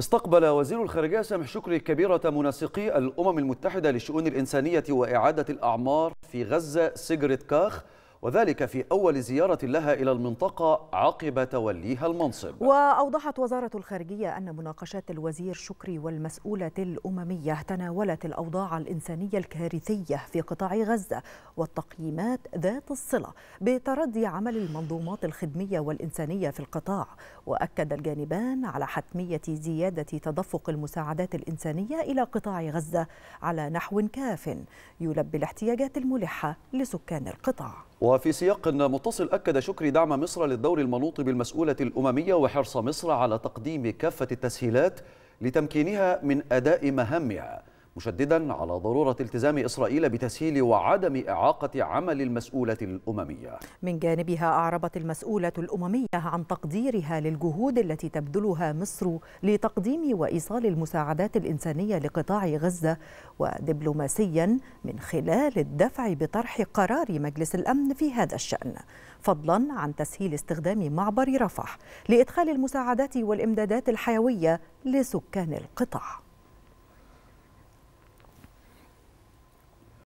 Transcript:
استقبل وزير الخارجية سامح شكري كبيرة منسقي الأمم المتحدة للشؤون الإنسانية وإعادة الأعمار في غزة سيجريت كاخ وذلك في أول زيارة لها إلى المنطقة عقب توليها المنصب وأوضحت وزارة الخارجية أن مناقشات الوزير شكري والمسؤولة الأممية تناولت الأوضاع الإنسانية الكارثية في قطاع غزة والتقييمات ذات الصلة بتردي عمل المنظومات الخدمية والإنسانية في القطاع وأكد الجانبان على حتمية زيادة تدفق المساعدات الإنسانية إلى قطاع غزة على نحو كاف يلبي الاحتياجات الملحة لسكان القطاع وفي سياق متصل أكد شكري دعم مصر للدور المنوط بالمسؤولة الأممية وحرص مصر على تقديم كافة التسهيلات لتمكينها من أداء مهامها مشددا على ضرورة التزام إسرائيل بتسهيل وعدم إعاقة عمل المسؤولة الأممية من جانبها أعربت المسؤولة الأممية عن تقديرها للجهود التي تبذلها مصر لتقديم وإيصال المساعدات الإنسانية لقطاع غزة ودبلوماسيا من خلال الدفع بطرح قرار مجلس الأمن في هذا الشأن فضلا عن تسهيل استخدام معبر رفح لإدخال المساعدات والإمدادات الحيوية لسكان القطاع